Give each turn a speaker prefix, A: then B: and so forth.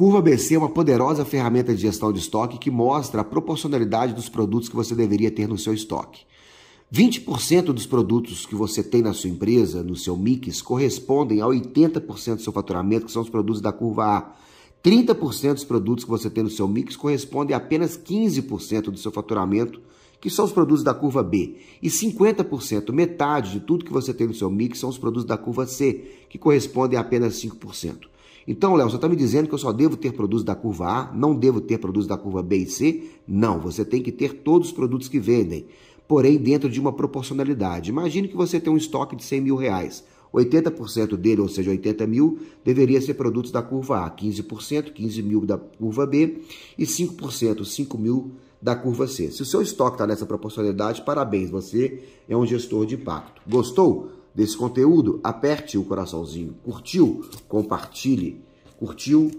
A: Curva BC é uma poderosa ferramenta de gestão de estoque que mostra a proporcionalidade dos produtos que você deveria ter no seu estoque. 20% dos produtos que você tem na sua empresa, no seu mix, correspondem a 80% do seu faturamento, que são os produtos da curva A. 30% dos produtos que você tem no seu mix correspondem a apenas 15% do seu faturamento, que são os produtos da curva B. E 50%, metade de tudo que você tem no seu mix, são os produtos da curva C, que correspondem a apenas 5%. Então, Léo, você está me dizendo que eu só devo ter produtos da curva A, não devo ter produtos da curva B e C? Não, você tem que ter todos os produtos que vendem, porém dentro de uma proporcionalidade. Imagine que você tem um estoque de 100 mil reais. 80% dele, ou seja, 80 mil, deveria ser produtos da curva A, 15%, 15 mil da curva B e 5%, 5 mil da curva C. Se o seu estoque está nessa proporcionalidade, parabéns, você é um gestor de impacto. Gostou? desse conteúdo, aperte o coraçãozinho, curtiu, compartilhe, curtiu,